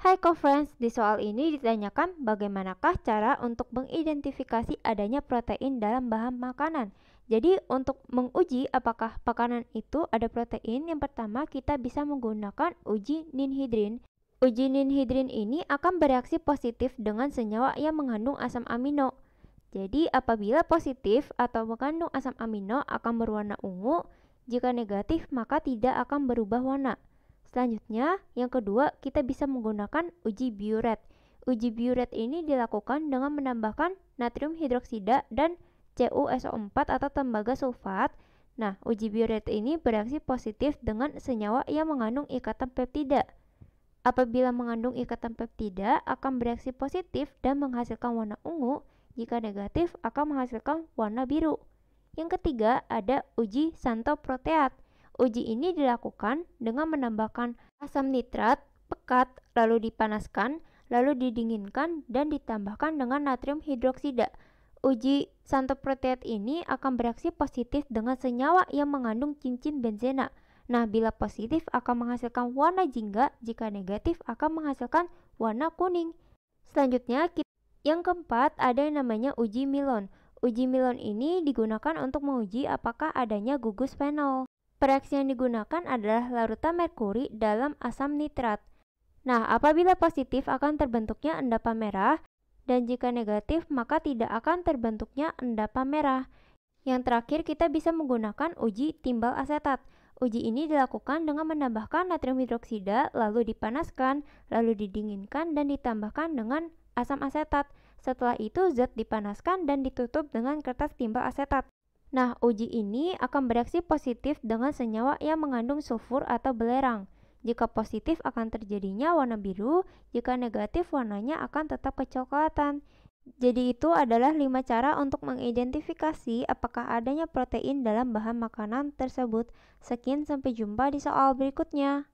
Hai co-friends, di soal ini ditanyakan bagaimanakah cara untuk mengidentifikasi adanya protein dalam bahan makanan. Jadi untuk menguji apakah makanan itu ada protein, yang pertama kita bisa menggunakan uji ninhidrin. Uji ninhidrin ini akan bereaksi positif dengan senyawa yang mengandung asam amino. Jadi apabila positif atau mengandung asam amino akan berwarna ungu, jika negatif maka tidak akan berubah warna. Selanjutnya, yang kedua, kita bisa menggunakan uji biuret. Uji biuret ini dilakukan dengan menambahkan natrium hidroksida dan CuSO4 atau tembaga sulfat. Nah, uji biuret ini bereaksi positif dengan senyawa yang mengandung ikatan peptida. Apabila mengandung ikatan peptida, akan bereaksi positif dan menghasilkan warna ungu. Jika negatif, akan menghasilkan warna biru. Yang ketiga, ada uji santoproteat. proteat Uji ini dilakukan dengan menambahkan asam nitrat, pekat, lalu dipanaskan, lalu didinginkan dan ditambahkan dengan natrium hidroksida. Uji santoprotein ini akan bereaksi positif dengan senyawa yang mengandung cincin benzena. Nah, bila positif akan menghasilkan warna jingga, jika negatif akan menghasilkan warna kuning. Selanjutnya, kita yang keempat ada yang namanya uji Milon. Uji Milon ini digunakan untuk menguji apakah adanya gugus fenol. Reaksi yang digunakan adalah larutan merkuri dalam asam nitrat. Nah, apabila positif akan terbentuknya endapan merah, dan jika negatif maka tidak akan terbentuknya endapan merah. Yang terakhir, kita bisa menggunakan uji timbal asetat. Uji ini dilakukan dengan menambahkan natrium hidroksida, lalu dipanaskan, lalu didinginkan, dan ditambahkan dengan asam asetat. Setelah itu, zat dipanaskan dan ditutup dengan kertas timbal asetat. Nah, uji ini akan bereaksi positif dengan senyawa yang mengandung sulfur atau belerang. Jika positif akan terjadinya warna biru, jika negatif warnanya akan tetap kecoklatan. Jadi itu adalah lima cara untuk mengidentifikasi apakah adanya protein dalam bahan makanan tersebut. Sekian sampai jumpa di soal berikutnya.